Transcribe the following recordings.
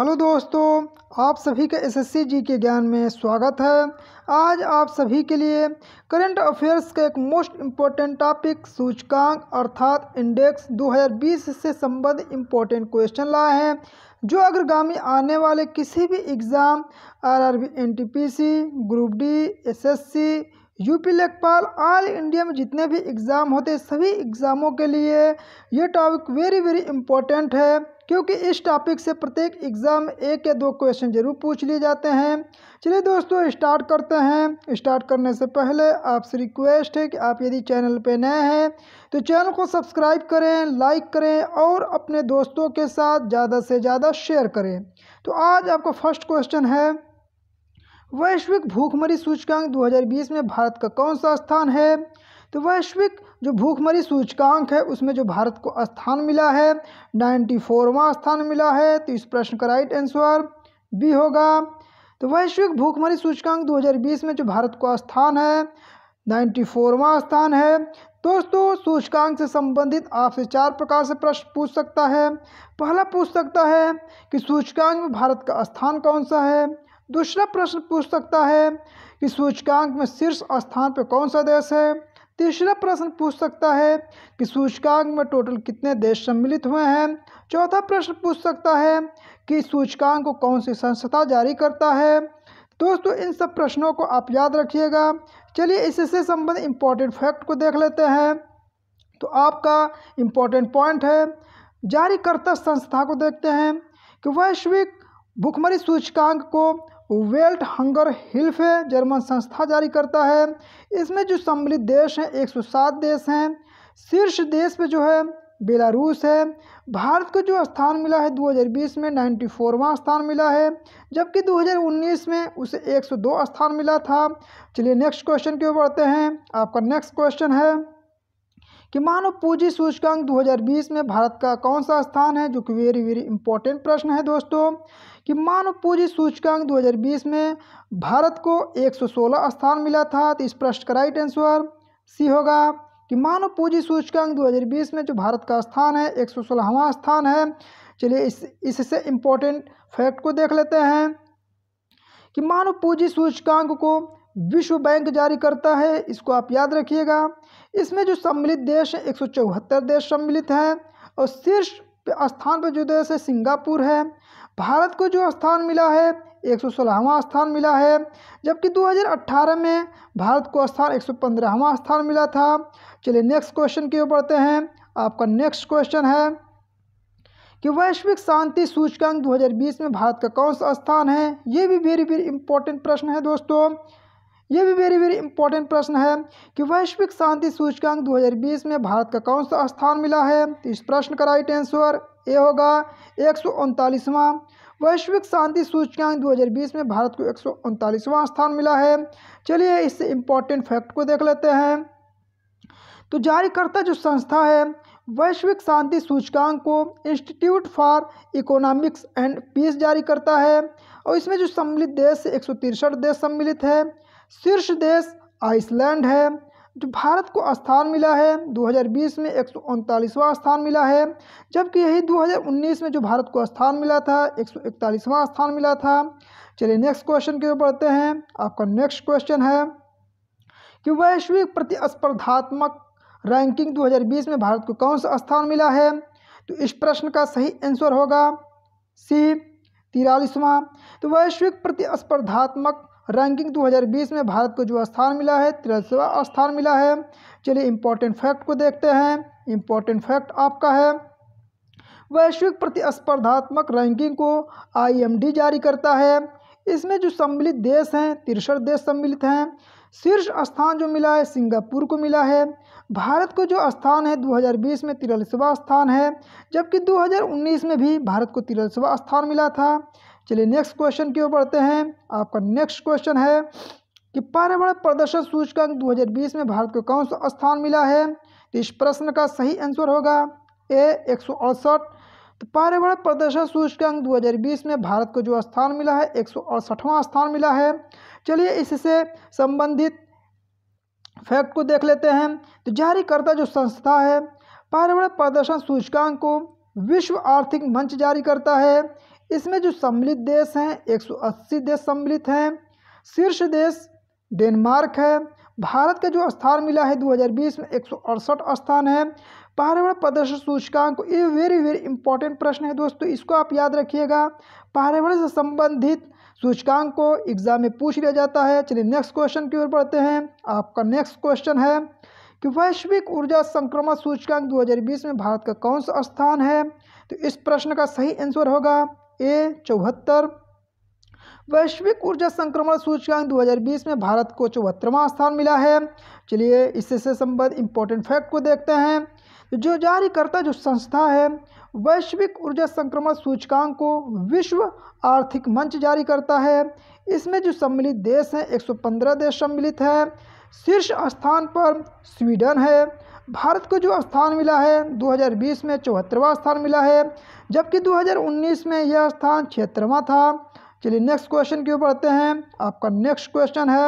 hello दोस्तों आप सभी का एसएससी जी के ज्ञान में स्वागत है आज आप सभी के लिए करंट अफेयर्स का एक मोस्ट इम्पॉर्टेंट टॉपिक सूचकांक अर्थात इंडेक्स 2020 से संबद्ध इम्पोर्टेंट क्वेश्चन लाए हैं जो अग्रगामी आने वाले किसी भी exam RRB NTPC group D SSC UP लेखपाल ऑल इंडिया में जितने भी एग्ज़ाम होते सभी एग्ज़ामों के लिए ये टॉपिक वेरी वेरी इम्पोर्टेंट है क्योंकि इस टॉपिक से प्रत्येक एग्ज़ाम एक या दो क्वेश्चन जरूर पूछ लिए जाते हैं चलिए दोस्तों स्टार्ट करते हैं स्टार्ट करने से पहले आपसे रिक्वेस्ट है कि आप यदि चैनल पर नए हैं तो चैनल को सब्सक्राइब करें लाइक करें और अपने दोस्तों के साथ ज़्यादा से ज़्यादा शेयर करें तो आज आपका फर्स्ट क्वेश्चन है वैश्विक भूखमरी सूचकांक 2020 में भारत का कौन सा स्थान है तो वैश्विक जो भूखमरी सूचकांक है उसमें जो भारत को स्थान मिला है नाइन्टी फोरवा स्थान मिला है तो इस प्रश्न का राइट आंसर बी होगा तो वैश्विक भूखमरी सूचकांक 2020 में जो भारत को स्थान है नाइन्टी फोरवा स्थान है दोस्तों सूचकांक से संबंधित आपसे चार प्रकार से प्रश्न पूछ सकता है पहला पूछ सकता है कि सूचकांक में भारत का स्थान कौन सा है दूसरा प्रश्न पूछ सकता है कि सूचकांक में शीर्ष स्थान पर कौन सा देश है तीसरा प्रश्न पूछ सकता है कि सूचकांक में टोटल कितने देश सम्मिलित हुए हैं चौथा प्रश्न पूछ सकता है कि सूचकांक को कौन सी संस्था जारी करता है दोस्तों इन सब प्रश्नों को आप याद रखिएगा चलिए इससे संबंधित इम्पोर्टेंट फैक्ट को देख लेते हैं तो आपका इम्पोर्टेंट पॉइंट है जारीकर्ता संस्था को देखते हैं कि वैश्विक भुखमरी सूचकांक को वेल्ट हंगर हिल्फ जर्मन संस्था जारी करता है इसमें जो सम्मिलित देश हैं 107 देश हैं शीर्ष देश पे जो है बेलारूस है भारत को जो स्थान मिला है 2020 में 94वां स्थान मिला है जबकि 2019 में उसे 102 स्थान मिला था चलिए नेक्स्ट क्वेश्चन की ओर बढ़ते हैं आपका नेक्स्ट क्वेश्चन है कि मानव पूंजी सूचकांक 2020 में भारत का कौन सा स्थान है जो कि वेरी वेरी इंपॉर्टेंट प्रश्न है दोस्तों कि मानव पूंजी सूचकांक 2020 में भारत को 116 स्थान मिला था तो इस प्रश्न का राइट आंसर सी होगा कि मानव पूंजी सूचकांक 2020 में जो भारत का स्थान है एक सौ स्थान है चलिए इस इससे इम्पोर्टेंट फैक्ट को देख लेते हैं कि मानव पूंजी सूचकांक को विश्व बैंक जारी करता है इसको आप याद रखिएगा इसमें जो सम्मिलित देश है एक देश सम्मिलित हैं और शीर्ष स्थान पर जो देश है सिंगापुर है भारत को जो स्थान मिला है एक सौ स्थान मिला है जबकि 2018 में भारत को स्थान एक सौ स्थान मिला था चलिए नेक्स्ट क्वेश्चन की ओर बढ़ते हैं आपका नेक्स्ट क्वेश्चन है कि वैश्विक शांति सूचकांक 2020 में भारत का कौन सा स्थान है ये भी वेरी वेरी इंपॉर्टेंट प्रश्न है दोस्तों ये भी वेरी वेरी इंपॉर्टेंट प्रश्न है कि वैश्विक शांति सूचकांक 2020 में भारत का कौन सा स्थान मिला है तो इस प्रश्न का राइट आंसर ए होगा एक वैश्विक शांति सूचकांक 2020 में भारत को एक स्थान मिला है चलिए इससे इम्पॉर्टेंट फैक्ट को देख लेते हैं तो जारीकर्ता जो संस्था है वैश्विक शांति सूचकांक को institute for economics and peace जारी करता है और इसमें जो सम्मिलित देश एक देश सम्मिलित है शीर्ष देश आइसलैंड है जो भारत को स्थान मिला है 2020 में एक स्थान मिला है जबकि यही 2019 में जो भारत को स्थान मिला था एक स्थान मिला था चलिए नेक्स्ट क्वेश्चन की ओर बढ़ते हैं आपका नेक्स्ट क्वेश्चन है कि वैश्विक प्रतिस्पर्धात्मक रैंकिंग 2020 में भारत को कौन सा स्थान मिला है तो इस प्रश्न का सही आंसर होगा सी तिरालीसवां तो वैश्विक प्रतिस्पर्धात्मक रैंकिंग 2020 में भारत को जो स्थान मिला है तिरसवा स्थान मिला है चलिए इम्पोर्टेंट फैक्ट को देखते हैं इम्पोर्टेंट फैक्ट आपका है वैश्विक प्रतिस्पर्धात्मक रैंकिंग को आईएमडी जारी करता है इसमें जो सम्मिलित देश हैं तिरसठ देश सम्मिलित हैं शीर्ष स्थान जो मिला है सिंगापुर को मिला है भारत को जो स्थान है 2020 में तिरसवा स्थान है जबकि 2019 में भी भारत को तिरसवा स्थान मिला था चलिए नेक्स्ट क्वेश्चन की ओर बढ़ते हैं आपका नेक्स्ट क्वेश्चन है कि पर्यावरण प्रदर्शन सूचकांक 2020 में भारत को कौन सा स्थान मिला है तो इस प्रश्न का सही आंसर होगा ए एक तो पर्यावरण प्रदर्शन सूचकांक 2020 में भारत को जो स्थान मिला है एक स्थान मिला है चलिए इससे संबंधित फैक्ट को देख लेते हैं तो जारीकर्ता जो संस्था है पर्यावरण प्रदर्शन सूचकांक को विश्व आर्थिक मंच जारी करता है इसमें जो सम्मिलित देश हैं 180 देश सम्मिलित हैं शीर्ष देश डेनमार्क है भारत का जो स्थान मिला है 2020 में एक स्थान है पर्यावरण प्रदर्शन सूचकांक ये वेरी वेरी इंपॉर्टेंट प्रश्न है दोस्तों इसको आप याद रखिएगा पर्यावरण से संबंधित सूचकांक को एग्जाम में पूछ लिया जाता है चलिए नेक्स्ट क्वेश्चन की ओर बढ़ते हैं आपका नेक्स्ट क्वेश्चन है कि वैश्विक ऊर्जा संक्रमण सूचकांक 2020 में भारत का कौन सा स्थान है तो इस प्रश्न का सही आंसर होगा ए चौहत्तर वैश्विक ऊर्जा संक्रमण सूचकांक 2020 में भारत को चौहत्तरवां स्थान मिला है चलिए इससे संबद्ध इम्पोर्टेंट फैक्ट को देखते हैं जो जारीकर्ता जो संस्था है वैश्विक ऊर्जा संक्रमण सूचकांक को विश्व आर्थिक मंच जारी करता है इसमें जो सम्मिलित देश हैं 115 देश सम्मिलित हैं शीर्ष स्थान पर स्वीडन है भारत को जो स्थान मिला है 2020 में चौहत्तरवा स्थान मिला है जबकि 2019 में यह स्थान छिहत्तरवा था चलिए नेक्स्ट क्वेश्चन के ऊपर बढ़ते हैं आपका नेक्स्ट क्वेश्चन है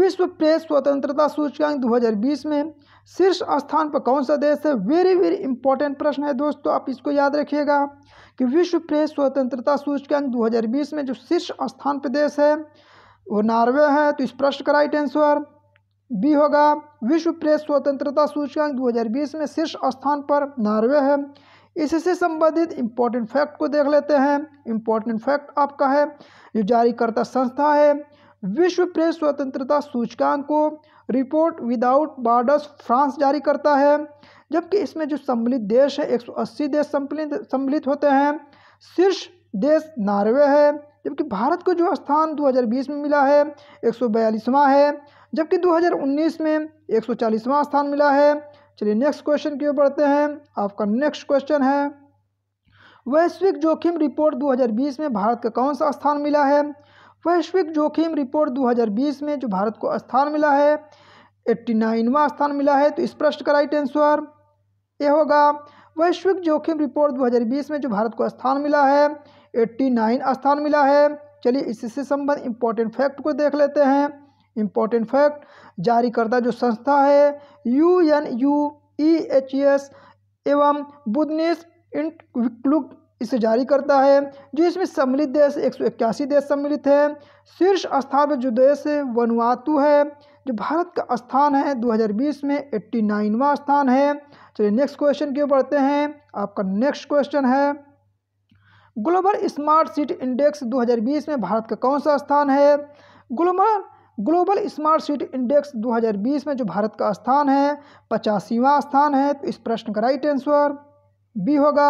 विश्व प्रेस स्वतंत्रता सूचकांक 2020 में शीर्ष स्थान पर कौन सा देश है वेरी वेरी इंपॉर्टेंट प्रश्न है दोस्तों आप इसको याद रखिएगा कि विश्व प्रेस स्वतंत्रता सूचकांक 2020 में जो शीर्ष स्थान पर देश है वो नॉर्वे है तो इस प्रश्न का राइट आंसर बी होगा विश्व प्रेस स्वतंत्रता सूचकांक 2020 में शीर्ष स्थान पर नॉर्वे है इससे संबंधित इम्पोर्टेंट फैक्ट को देख लेते हैं इम्पोर्टेंट फैक्ट आपका है जो जारीकर्ता संस्था है विश्व प्रेस स्वतंत्रता सूचकांक को रिपोर्ट विदाउट बॉर्डर्स फ्रांस जारी करता है जबकि इसमें जो सम्मिलित देश है 180 देश सम्मिलित सम्मिलित होते हैं शीर्ष देश नॉर्वे है जबकि भारत को जो स्थान 2020 में मिला है एक है जबकि 2019 में 140वां स्थान मिला है चलिए नेक्स्ट क्वेश्चन की ओर बढ़ते हैं आपका नेक्स्ट क्वेश्चन है वैश्विक जोखिम रिपोर्ट 2020 में भारत का कौन सा स्थान मिला है वैश्विक जोखिम रिपोर्ट 2020 में जो भारत को स्थान मिला है एट्टी नाइनवा स्थान मिला है तो स्पष्ट का राइट आंसर ये होगा वैश्विक जोखिम रिपोर्ट 2020 में जो भारत को स्थान मिला है एट्टी नाइन स्थान मिला है चलिए इससे संबंध इम्पोर्टेंट फैक्ट को देख लेते हैं इम्पोर्टेंट फैक्ट जारीकर्ता जो संस्था है U N U E H S एवं बुदनेस इंटक्लुक इसे जारी करता है जिसमें सम्मिलित देश एक सौ इक्यासी देश सम्मिलित है शीर्ष स्थान पर जो देश है है जो भारत का स्थान है 2020 में एट्टी नाइनवा स्थान है चलिए नेक्स्ट क्वेश्चन की ओर बढ़ते हैं आपका नेक्स्ट क्वेश्चन है ग्लोबल स्मार्ट सिटी इंडेक्स 2020 में भारत का कौन सा स्थान है global global smart city index 2020 में जो भारत का स्थान है पचासीवा स्थान है तो इस प्रश्न का राइट आंसर बी होगा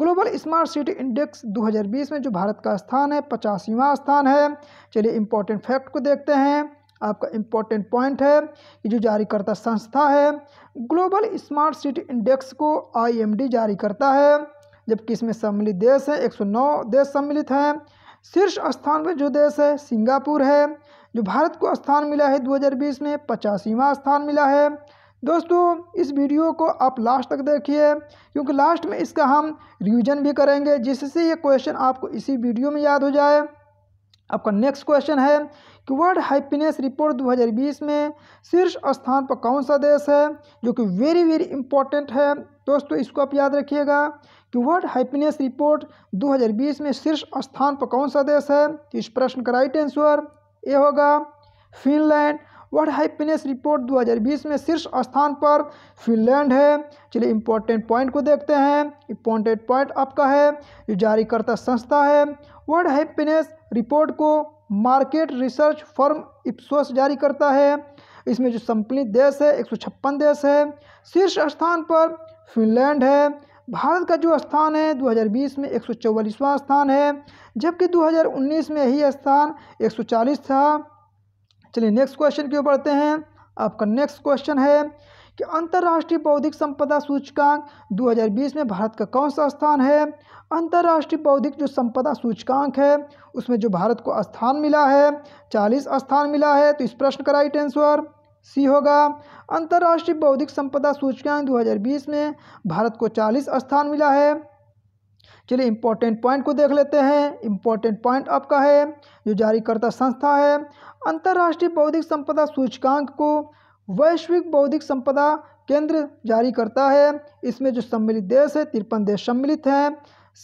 ग्लोबल स्मार्ट सिटी इंडेक्स 2020 में जो भारत का स्थान है पचासीवा स्थान है चलिए इंपॉर्टेंट फैक्ट को देखते हैं आपका इम्पोर्टेंट पॉइंट है कि जो जारीकर्ता संस्था है ग्लोबल स्मार्ट सिटी इंडेक्स को आई जारी करता है जबकि इसमें सम्मिलित देश है 109 देश सम्मिलित हैं शीर्ष स्थान पर जो देश है सिंगापुर है जो भारत को स्थान मिला है 2020 में पचासीवा स्थान मिला है दोस्तों इस वीडियो को आप लास्ट तक देखिए क्योंकि लास्ट में इसका हम रिवीजन भी करेंगे जिससे ये क्वेश्चन आपको इसी वीडियो में याद हो जाए आपका नेक्स्ट क्वेश्चन है कि वर्ल्ड हैप्पीनेस रिपोर्ट 2020 में शीर्ष स्थान पर कौन सा देश है जो कि वेरी वेरी इंपॉर्टेंट है दोस्तों इसको आप याद रखिएगा कि वर्ल्ड हैप्पीनेस रिपोर्ट 2020 में शीर्ष स्थान पर कौन सा देश है इस प्रश्न का राइट आंसर ए होगा फिनलैंड वर्ल्ड हैप्पीनेस रिपोर्ट 2020 में शीर्ष स्थान पर फिनलैंड है चलिए इंपॉर्टेंट पॉइंट को देखते हैं इंपॉर्टेंट पॉइंट आपका है जो जारीकर्ता संस्था है वर्ल्ड हैप्पीनेस रिपोर्ट को मार्केट रिसर्च फर्म इप्सोस जारी करता है इसमें जो सम्पलित देश है एक देश है शीर्ष स्थान पर फिनलैंड है भारत का जो स्थान है 2020 में एक स्थान है जबकि 2019 में यही स्थान 140 था चलिए नेक्स्ट क्वेश्चन की ओर बढ़ते हैं आपका नेक्स्ट क्वेश्चन है कि अंतर्राष्ट्रीय बौद्धिक संपदा सूचकांक 2020 में भारत का कौन सा स्थान है अंतर्राष्ट्रीय बौद्धिक जो संपदा सूचकांक है उसमें जो भारत को स्थान मिला है 40 स्थान मिला है तो इस प्रश्न का राइट आंसर सी होगा अंतर्राष्ट्रीय बौद्धिक संपदा सूचकांक 2020 में भारत को 40 स्थान मिला है चलिए इम्पोर्टेंट पॉइंट को देख लेते हैं इम्पोर्टेंट पॉइंट आपका है जो जारीकर्ता संस्था है अंतर्राष्ट्रीय बौद्धिक संपदा सूचकांक को वैश्विक बौद्धिक संपदा केंद्र जारी करता है इसमें जो सम्मिलित देश है तिरपन देश सम्मिलित हैं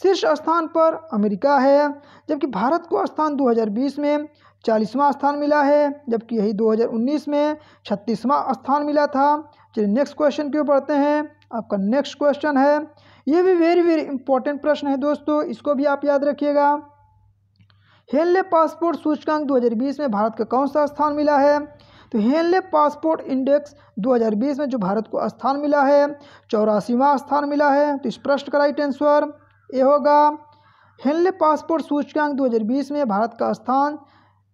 शीर्ष स्थान पर अमेरिका है जबकि भारत को स्थान 2020 में चालीसवां स्थान मिला है जबकि यही 2019 में छत्तीसवां स्थान मिला था चलिए नेक्स्ट क्वेश्चन क्यों पढ़ते हैं आपका नेक्स्ट क्वेश्चन है ये भी वेरी वेरी इंपॉर्टेंट प्रश्न है दोस्तों इसको भी आप याद रखिएगा हेनले पासपोर्ट सूचकांक 2020 में भारत का कौन सा स्थान मिला है तो हेनले पासपोर्ट इंडेक्स 2020 में जो भारत को स्थान मिला है चौरासीवा स्थान मिला है तो इस प्रश्न का राइट आंसर ये होगा हेनले पासपोर्ट सूचकांक 2020 में भारत का स्थान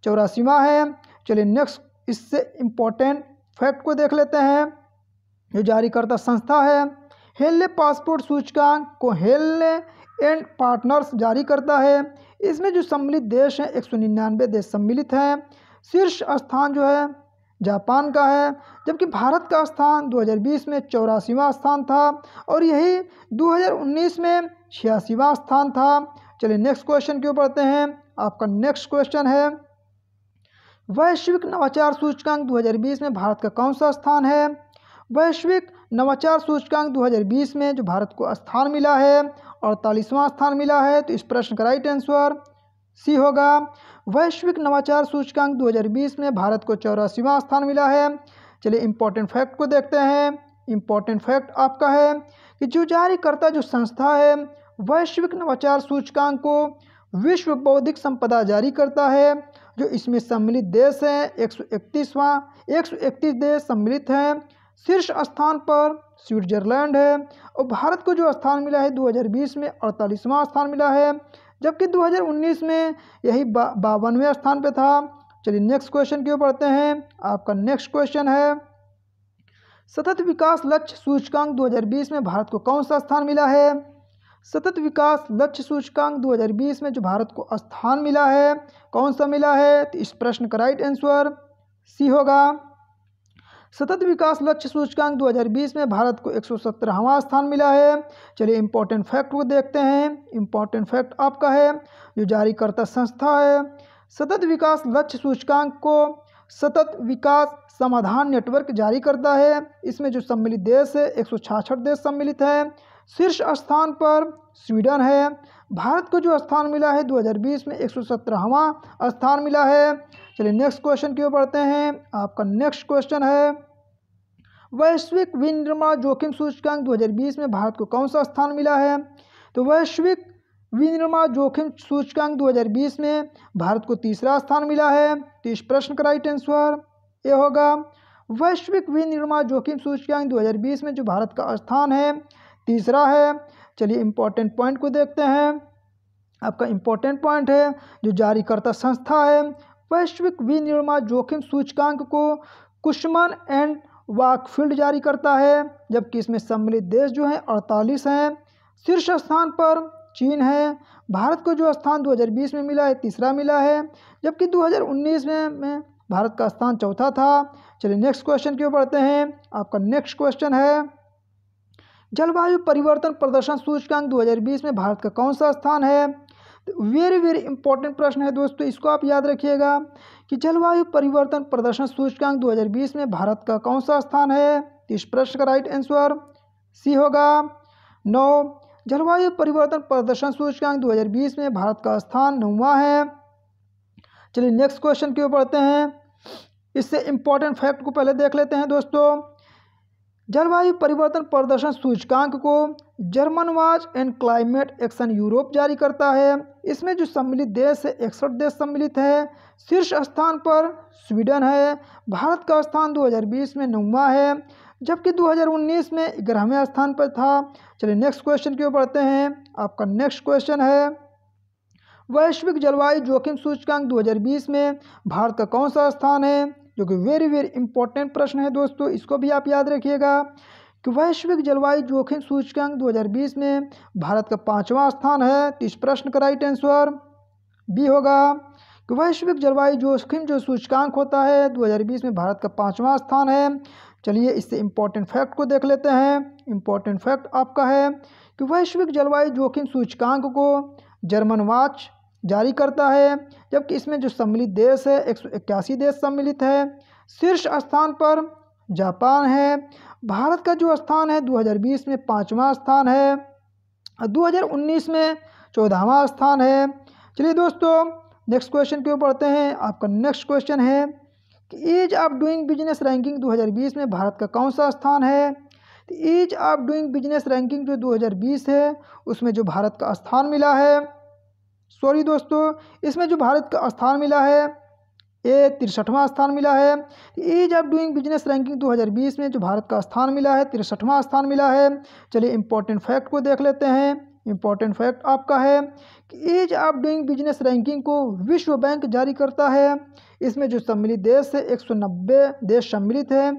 चौरासीवा है चलिए नेक्स्ट इससे इम्पोर्टेंट फैक्ट को देख लेते हैं जो जारीकर्ता संस्था है हेल्ले पासपोर्ट सूचकांक को हेल्ले एंड पार्टनर्स जारी करता है इसमें जो सम्मिलित देश हैं एक सौ निन्यानवे देश सम्मिलित हैं शीर्ष स्थान जो है जापान का है जबकि भारत का स्थान 2020 में चौरासीवा स्थान था और यही 2019 में छियासीवा स्थान था चलिए नेक्स्ट क्वेश्चन क्यों पढ़ते हैं आपका नेक्स्ट क्वेश्चन है वैश्विक नवाचार सूचकांक 2020 में भारत का कौन सा स्थान है वैश्विक नवाचार सूचकांक 2020 में जो भारत को स्थान मिला है अड़तालीसवां स्थान मिला है तो इस प्रश्न का राइट आंसर सी होगा वैश्विक नवाचार सूचकांक 2020 में भारत को चौरासीवां स्थान मिला है चलिए इम्पोर्टेंट फैक्ट को देखते हैं इम्पोर्टेंट फैक्ट आपका है कि जो जारीकर्ता जो संस्था है वैश्विक नवाचार सूचकांक को विश्व बौद्धिक संपदा जारी करता है जो इसमें सम्मिलित देश हैं एक सौ इकतीसवां एक सौ इकतीस देश सम्मिलित हैं शीर्ष स्थान पर स्विट्जरलैंड है और भारत को जो स्थान मिला है 2020 में अड़तालीसवां स्थान मिला है जबकि 2019 में यही बावनवें स्थान पर था चलिए नेक्स्ट क्वेश्चन क्यों पढ़ते हैं आपका नेक्स्ट क्वेश्चन है सतत विकास लक्ष्य सूचकांक 2020 में भारत को कौन सा स्थान मिला है सतत विकास लक्ष्य सूचकांक 2020 में जो भारत को स्थान मिला है कौन सा मिला है तो इस प्रश्न का राइट आंसर सी होगा सतत विकास लक्ष्य सूचकांक 2020 में भारत को एक स्थान मिला है चलिए इम्पोर्टेंट फैक्ट को देखते हैं इम्पोर्टेंट फैक्ट आपका है जो जारीकर्ता संस्था है सतत विकास लक्ष्य सूचकांक को सतत विकास समाधान नेटवर्क जारी करता है इसमें जो सम्मिलित देश है एक देश सम्मिलित है शीर्ष स्थान पर स्वीडन है भारत को जो स्थान मिला है 2020 में एक सौ स्थान मिला है चलिए नेक्स्ट क्वेश्चन की ओर बढ़ते हैं आपका नेक्स्ट क्वेश्चन है वैश्विक विनिर्माण जोखिम सूचकांक 2020 में भारत को कौन सा स्थान मिला है तो वैश्विक विनिर्माण जोखिम सूचकांक 2020 में भारत को तीसरा स्थान मिला है तो इस प्रश्न का राइट आंसर ये होगा वैश्विक विनिर्माण जोखिम सूचकांक 2020 में जो भारत का स्थान है तीसरा है चलिए इम्पोर्टेंट पॉइंट को देखते हैं आपका इम्पोर्टेंट पॉइंट है जो जारीकर्ता संस्था है वैश्विक विनिर्माण जोखिम सूचकांक को कुशमन एंड वाकफील्ड जारी करता है जबकि इसमें सम्मिलित देश जो हैं अड़तालीस हैं शीर्ष स्थान पर चीन है भारत को जो स्थान 2020 में मिला है तीसरा मिला है जबकि 2019 में, में भारत का स्थान चौथा था चलिए नेक्स्ट क्वेश्चन की ओर बढ़ते हैं आपका नेक्स्ट क्वेश्चन है जलवायु परिवर्तन प्रदर्शन सूचकांक 2020 में भारत का कौन सा स्थान है वेरी वेरी इंपॉर्टेंट प्रश्न है दोस्तों इसको आप याद रखिएगा कि जलवायु परिवर्तन प्रदर्शन सूचकांक 2020 में भारत का कौन सा स्थान है तो इस प्रश्न का राइट आंसर सी होगा नौ जलवायु परिवर्तन प्रदर्शन सूचकांक 2020 में भारत का स्थान नौवा है चलिए नेक्स्ट क्वेश्चन की ओर हैं इससे इंपॉर्टेंट फैक्ट को पहले देख लेते हैं दोस्तों जलवायु परिवर्तन प्रदर्शन सूचकांक को German watch and climate action Europe जारी करता है इसमें जो सम्मिलित देश है इकसठ देश सम्मिलित है शीर्ष स्थान पर स्वीडन है भारत का स्थान 2020 में नौवा है जबकि 2019 में ग्यारहवें स्थान पर था चलिए नेक्स्ट क्वेश्चन की ओर बढ़ते हैं आपका नेक्स्ट क्वेश्चन है वैश्विक जलवायु जोखिम सूचकांक 2020 में भारत का कौन सा स्थान है जो कि वेरी वेरी इंपॉर्टेंट प्रश्न है दोस्तों इसको भी आप याद रखिएगा कि वैश्विक जलवायु जोखिम सूचकांक 2020 में भारत का पाँचवा स्थान है तो इस प्रश्न का राइट आंसर बी होगा कि वैश्विक जलवायु जोखिम जो सूचकांक होता है 2020 में भारत का पाँचवा स्थान है चलिए इससे इम्पोर्टेंट फैक्ट को देख लेते हैं इम्पोर्टेंट फैक्ट आपका है कि वैश्विक जलवायु जोखिम सूचकांक को जर्मन वाच जारी करता है जबकि इसमें जो सम्मिलित देश है एक देश सम्मिलित है शीर्ष स्थान पर जापान है भारत का जो स्थान है 2020 में पाँचवा स्थान है 2019 में चौदहवा स्थान है चलिए दोस्तों नेक्स्ट क्वेश्चन क्यों पढ़ते हैं आपका नेक्स्ट क्वेश्चन है कि ease of doing business ranking 2020 में भारत का कौन सा स्थान है तो ease of doing business ranking जो 2020 है उसमें जो भारत का स्थान मिला है सॉरी दोस्तों इसमें जो भारत का स्थान मिला है ये तिरसठवां स्थान मिला है ease of doing business ranking 2020 में जो भारत का स्थान मिला है तिरसठवां स्थान मिला है चलिए इंपॉर्टेंट फैक्ट को देख लेते हैं इंपॉर्टेंट फैक्ट आपका है कि ease of doing business ranking को विश्व बैंक जारी करता है इसमें जो सम्मिलित देश है एक देश सम्मिलित है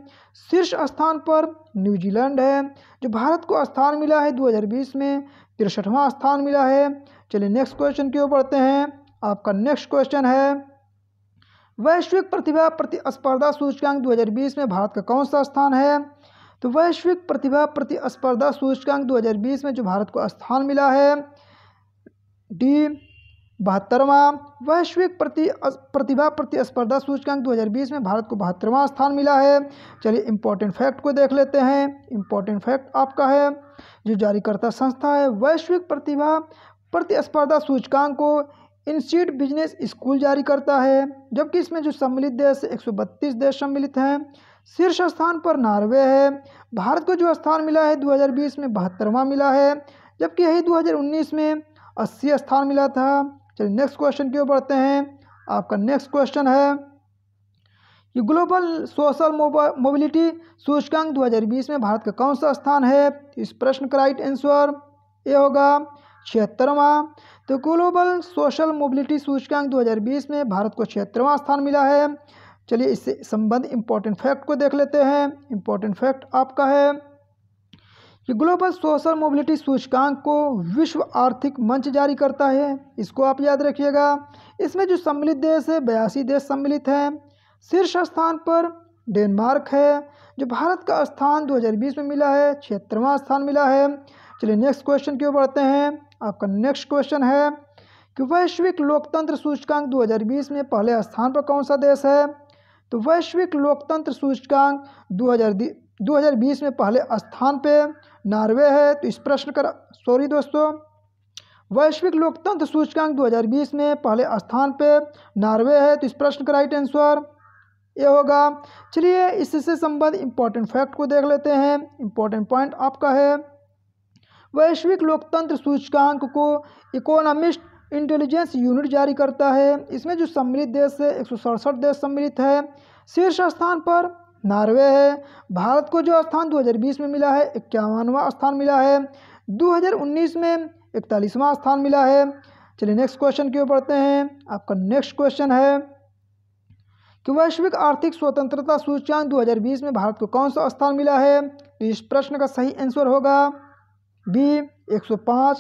शीर्ष स्थान पर न्यूजीलैंड है जो भारत को स्थान मिला है दो में तिरसठवां स्थान मिला है चलिए नेक्स्ट क्वेश्चन की ओर बढ़ते हैं आपका नेक्स्ट क्वेश्चन है वैश्विक प्रतिभा प्रतिस्पर्धा सूचकांक 2020 में भारत का कौन सा स्थान है तो वैश्विक प्रतिभा प्रतिस्पर्धा सूचकांक 2020 में जो भारत को स्थान मिला है डी बहत्तरवा वैश्विक प्रति प्रतिभा प्रतिस्पर्धा सूचकांक 2020 में भारत को बहत्तरवा स्थान मिला है चलिए इम्पोर्टेंट फैक्ट को देख लेते हैं इम्पोर्टेंट फैक्ट आपका है जो जारीकर्ता संस्था है वैश्विक प्रतिभा प्रतिस्पर्धा सूचकांक को इंस्टीट्यूट बिजनेस स्कूल जारी करता है जबकि इसमें जो सम्मिलित देश एक सौ बत्तीस देश सम्मिलित हैं शीर्ष स्थान पर नार्वे है भारत को जो स्थान मिला है 2020 में बहत्तरवां मिला है जबकि यही 2019 में अस्सी स्थान मिला था चलिए नेक्स्ट क्वेश्चन की ओर बढ़ते हैं आपका नेक्स्ट क्वेश्चन है ये ग्लोबल सोशल मोबिलिटी सूचकांक 2020 में भारत का कौन सा स्थान है इस प्रश्न का राइट आंसर ये होगा छिहत्तरवा तो ग्लोबल सोशल मोबिलिटी सूचकांक 2020 में भारत को छिहत्तरवां स्थान मिला है चलिए इससे संबंध इम्पोर्टेंट फैक्ट को देख लेते हैं इम्पोर्टेंट फैक्ट आपका है कि ग्लोबल सोशल मोबिलिटी सूचकांक को विश्व आर्थिक मंच जारी करता है इसको आप याद रखिएगा इसमें जो सम्मिलित देश है बयासी देश सम्मिलित हैं शीर्ष स्थान पर डेनमार्क है जो भारत का स्थान 2020 में मिला है छिहत्तरवां स्थान मिला है चलिए नेक्स्ट क्वेश्चन क्यों बढ़ते हैं आपका नेक्स्ट क्वेश्चन है कि वैश्विक लोकतंत्र सूचकांक 2020 में पहले स्थान पर कौन सा देश है तो वैश्विक लोकतंत्र सूचकांक 2020 2020 में पहले स्थान पे नार्वे है तो इस प्रश्न का सॉरी दोस्तों वैश्विक लोकतंत्र सूचकांक 2020 में पहले स्थान पे नार्वे है तो इस प्रश्न का राइट आंसर ये होगा चलिए इससे संबंध इम्पोर्टेंट फैक्ट को देख लेते हैं इम्पोर्टेंट पॉइंट आपका है वैश्विक लोकतंत्र सूचकांक को इकोनॉमिस्ट इंटेलिजेंस यूनिट जारी करता है इसमें जो सम्मिलित देश है एक देश सम्मिलित है शीर्ष स्थान पर नार्वे है भारत को जो स्थान 2020 में मिला है इक्यावनवा स्थान मिला है 2019 में इकतालीसवां स्थान मिला है चलिए नेक्स्ट क्वेश्चन की ओर हैं आपका नेक्स्ट क्वेश्चन है कि वैश्विक आर्थिक स्वतंत्रता सूचकांक 2020 में भारत को कौन सा स्थान मिला है तो इस प्रश्न का सही आंसर होगा बी 105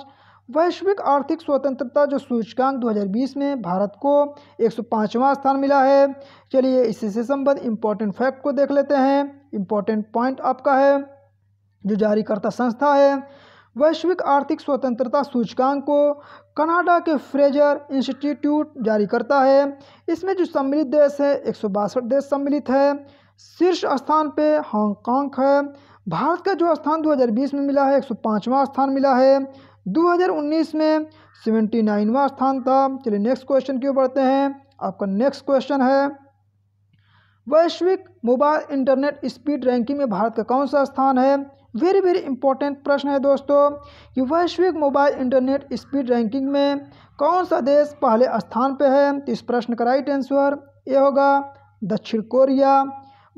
वैश्विक आर्थिक स्वतंत्रता जो सूचकांक 2020 में भारत को 105वां स्थान मिला है चलिए इसी से संबंध इम्पोर्टेंट फैक्ट को देख लेते हैं इम्पोर्टेंट पॉइंट आपका है जो जारीकर्ता संस्था है वैश्विक आर्थिक स्वतंत्रता सूचकांक को कनाडा के फ्रेजर इंस्टीट्यूट जारी करता है इसमें जो सम्मिलित देश है एक देश सम्मिलित है शीर्ष स्थान पे हांगकांग है भारत का जो स्थान 2020 में मिला है एक स्थान मिला है 2019 में 79वां स्थान था चलिए नेक्स्ट क्वेश्चन क्यों बढ़ते हैं आपका नेक्स्ट क्वेश्चन है वैश्विक मोबाइल इंटरनेट स्पीड रैंकिंग में भारत का कौन सा स्थान है वेरी वेरी इंपॉर्टेंट प्रश्न है दोस्तों कि वैश्विक मोबाइल इंटरनेट स्पीड रैंकिंग में कौन सा देश पहले स्थान पर है तो इस प्रश्न का राइट आंसर ये होगा दक्षिण कोरिया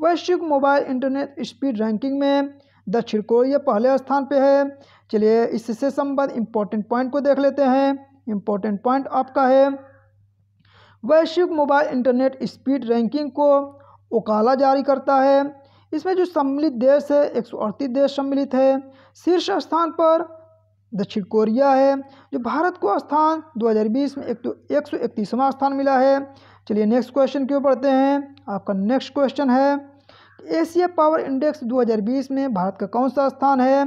वैश्विक मोबाइल इंटरनेट स्पीड रैंकिंग में दक्षिण कोरिया पहले स्थान पे है चलिए इससे संबंध इम्पोर्टेंट पॉइंट को देख लेते हैं इम्पोर्टेंट पॉइंट आपका है वैश्विक मोबाइल इंटरनेट स्पीड रैंकिंग को ओकाला जारी करता है इसमें जो सम्मिलित देश है एक देश सम्मिलित है शीर्ष स्थान पर दक्षिण कोरिया है जो भारत को स्थान 2020 में एक तो एक स्थान मिला है चलिए नेक्स्ट क्वेश्चन क्यों पढ़ते हैं आपका नेक्स्ट क्वेश्चन है एशिया पावर इंडेक्स 2020 में भारत का कौन सा स्थान है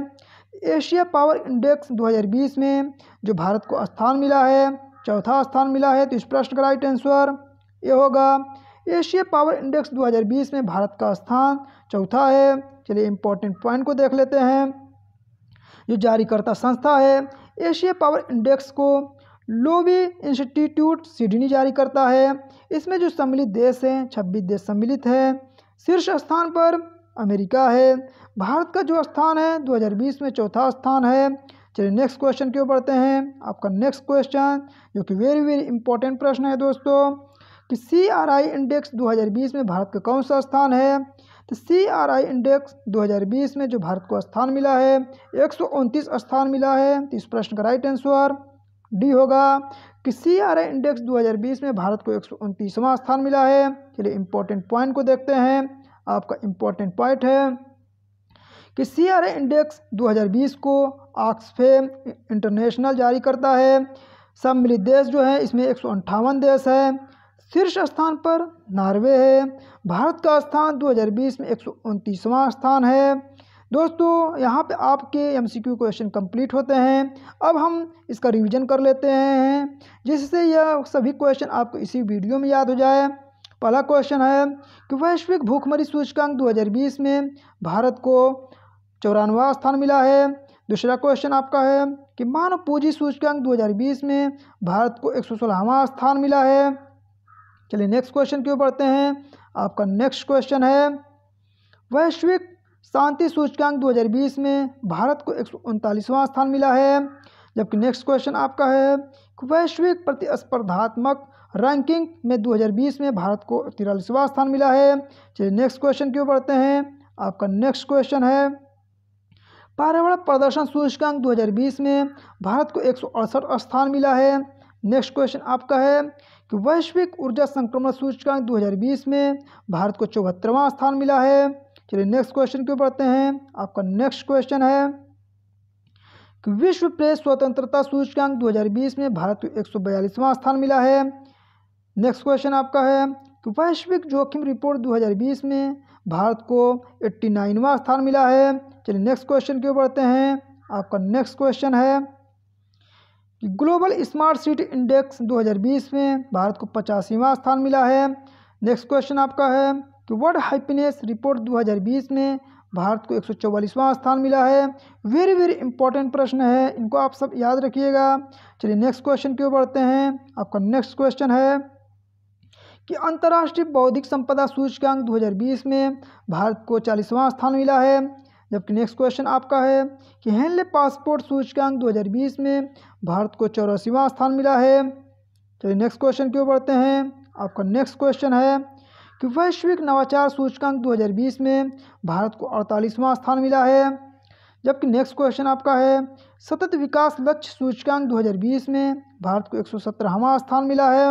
एशिया पावर इंडेक्स 2020 में जो भारत को स्थान मिला है चौथा स्थान मिला है तो इस प्रश्न का राइट आंसर ये होगा एशिया पावर इंडेक्स 2020 में भारत का स्थान चौथा है चलिए इम्पोर्टेंट पॉइंट को देख लेते हैं जो जारीकर्ता संस्था है एशिया पावर इंडेक्स को लोबी इंस्टीट्यूट सिडनी जारी करता है इसमें जो सम्मिलित देश हैं छब्बीस देश सम्मिलित हैं शीर्ष स्थान पर अमेरिका है भारत का जो स्थान है 2020 में चौथा स्थान है चलिए नेक्स्ट क्वेश्चन क्यों पढ़ते हैं आपका नेक्स्ट क्वेश्चन जो कि वेरी वेरी इंपॉर्टेंट प्रश्न है दोस्तों कि सी आर आई इंडेक्स 2020 में भारत का कौन सा स्थान है तो सी आर आई इंडेक्स 2020 में जो भारत को स्थान मिला है एक स्थान मिला है तो इस प्रश्न का राइट आंसर डी होगा कि सी आर आई इंडेक्स 2020 में भारत को एक स्थान मिला है चलिए इम्पोर्टेंट पॉइंट को देखते हैं आपका इम्पोर्टेंट पॉइंट है कि सी आर आई इंडेक्स 2020 को ऑक्सफेम इंटरनेशनल जारी करता है सम्मिलित देश जो है इसमें एक देश है शीर्ष स्थान पर नॉर्वे है भारत का स्थान बीस में एक स्थान है दोस्तों यहाँ पे आपके एमसीक्यू क्वेश्चन कंप्लीट होते हैं अब हम इसका रिवीजन कर लेते हैं जिससे यह सभी क्वेश्चन आपको इसी वीडियो में याद हो जाए पहला क्वेश्चन है कि वैश्विक भूखमरी सूचकांक 2020 में भारत को चौरानवा स्थान मिला है दूसरा क्वेश्चन आपका है कि मानव पूंजी सूचकांक 2020 में भारत को एक स्थान मिला है चलिए नेक्स्ट क्वेश्चन क्यों पढ़ते हैं आपका नेक्स्ट क्वेश्चन है वैश्विक शांति सूचकांक 2020 में भारत को एक स्थान मिला है जबकि नेक्स्ट क्वेश्चन आपका है वैश्विक प्रतिस्पर्धात्मक रैंकिंग में 2020 में भारत को तिरालीसवां स्थान मिला है चलिए नेक्स्ट क्वेश्चन क्यों पढ़ते हैं आपका नेक्स्ट क्वेश्चन है पर्यावरण प्रदर्शन सूचकांक 2020 में भारत को एक स्थान मिला है नेक्स्ट क्वेश्चन आपका है कि वैश्विक ऊर्जा संक्रमण सूचकांक 2020 में भारत को चौहत्तरवां स्थान मिला है चलिए नेक्स्ट क्वेश्चन क्यों पढ़ते हैं आपका नेक्स्ट क्वेश्चन है कि विश्व प्रेस स्वतंत्रता सूचकांक 2020 में भारत को एक स्थान मिला है नेक्स्ट क्वेश्चन आपका है कि वैश्विक जोखिम रिपोर्ट 2020 में भारत को एट्टी स्थान मिला है चलिए नेक्स्ट क्वेश्चन क्यों पढ़ते हैं आपका नेक्स्ट क्वेश्चन है कि ग्लोबल स्मार्ट सिटी इंडेक्स दो में भारत को पचासीवा स्थान मिला है नेक्स्ट क्वेश्चन आपका है कि वर्ल्ड हैप्पीनेस रिपोर्ट 2020 में भारत को एक स्थान मिला है वेरी वेरी इंपॉर्टेंट प्रश्न है इनको आप सब याद रखिएगा चलिए नेक्स्ट क्वेश्चन क्यों बढ़ते हैं आपका नेक्स्ट क्वेश्चन है कि अंतर्राष्ट्रीय बौद्धिक संपदा सूचकांक 2020 में भारत को चालीसवां स्थान मिला है जबकि नेक्स्ट क्वेश्चन आपका है कि हेनले पासपोर्ट सूचकांक 2020 में भारत को चौरासीवां स्थान मिला है चलिए नेक्स्ट क्वेश्चन क्यों बढ़ते हैं आपका नेक्स्ट क्वेश्चन है कि वैश्विक नवाचार सूचकांक 2020 में भारत को अड़तालीसवां स्थान मिला है जबकि नेक्स्ट क्वेश्चन आपका है सतत विकास लक्ष्य सूचकांक 2020 में भारत को एक सौ स्थान मिला है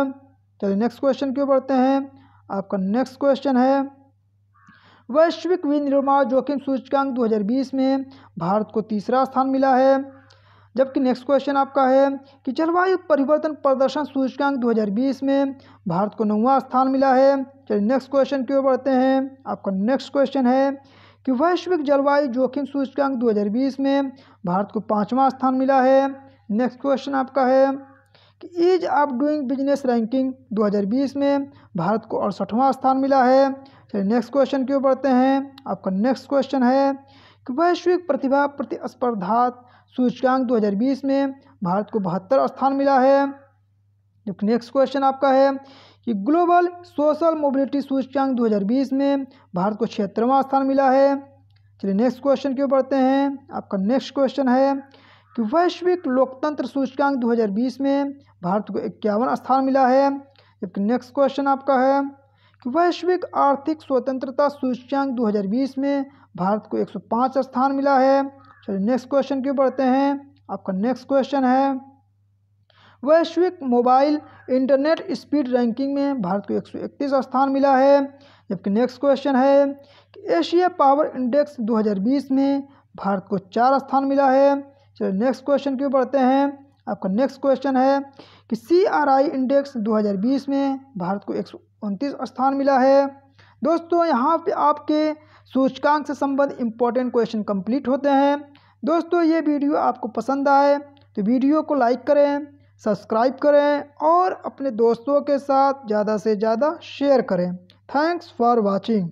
चलिए नेक्स्ट क्वेश्चन क्यों पढ़ते हैं आपका नेक्स्ट क्वेश्चन है वैश्विक विनिर्माण जोखिम सूचकांक 2020 में भारत को तीसरा स्थान मिला है जबकि नेक्स्ट क्वेश्चन आपका है कि जलवायु परिवर्तन प्रदर्शन सूचकांक 2020 में भारत को नौवा स्थान मिला है चलिए नेक्स्ट क्वेश्चन क्यों बढ़ते हैं आपका नेक्स्ट क्वेश्चन है कि वैश्विक जलवायु जोखिम सूचकांक 2020 में भारत को पाँचवा स्थान मिला है नेक्स्ट क्वेश्चन आपका है कि ease of doing business ranking दो में भारत को अड़सठवां स्थान मिला है चलिए नेक्स्ट क्वेश्चन क्यों बढ़ते हैं आपका नेक्स्ट क्वेश्चन है कि वैश्विक प्रतिभा प्रतिस्पर्धा सूचकांक 2020 में भारत को बहत्तर स्थान मिला है जबकि नेक्स्ट क्वेश्चन आपका है कि ग्लोबल सोशल मोबिलिटी सूचकांक 2020 में भारत को छिहत्तरवा स्थान मिला है चलिए नेक्स्ट क्वेश्चन क्यों पढ़ते हैं आपका नेक्स्ट क्वेश्चन है कि वैश्विक लोकतंत्र सूचकांक 2020 में भारत को इक्यावन स्थान मिला है जबकि नेक्स्ट क्वेश्चन आपका है कि वैश्विक आर्थिक स्वतंत्रता सूचकांक 2020 में भारत को 105 स्थान मिला है चलिए नेक्स्ट क्वेश्चन क्यों पढ़ते हैं आपका नेक्स्ट क्वेश्चन है वैश्विक मोबाइल इंटरनेट स्पीड रैंकिंग में भारत को एक स्थान मिला है जबकि नेक्स्ट क्वेश्चन है कि एशिया पावर इंडेक्स 2020 में भारत को चार स्थान मिला है चलिए नेक्स्ट क्वेश्चन क्यों पढ़ते हैं आपका नेक्स्ट क्वेश्चन है कि सी आर आई इंडेक्स 2020 में भारत को एक स्थान मिला है दोस्तों यहाँ पे आपके सूचकांक से संबंध इम्पोर्टेंट क्वेश्चन कंप्लीट होते हैं दोस्तों ये वीडियो आपको पसंद आए तो वीडियो को लाइक करें सब्सक्राइब करें और अपने दोस्तों के साथ ज़्यादा से ज़्यादा शेयर करें थैंक्स फॉर वॉचिंग